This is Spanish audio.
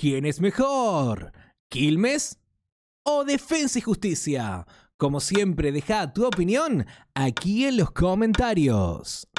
¿Quién es mejor? ¿Quilmes o Defensa y Justicia? Como siempre, deja tu opinión aquí en los comentarios.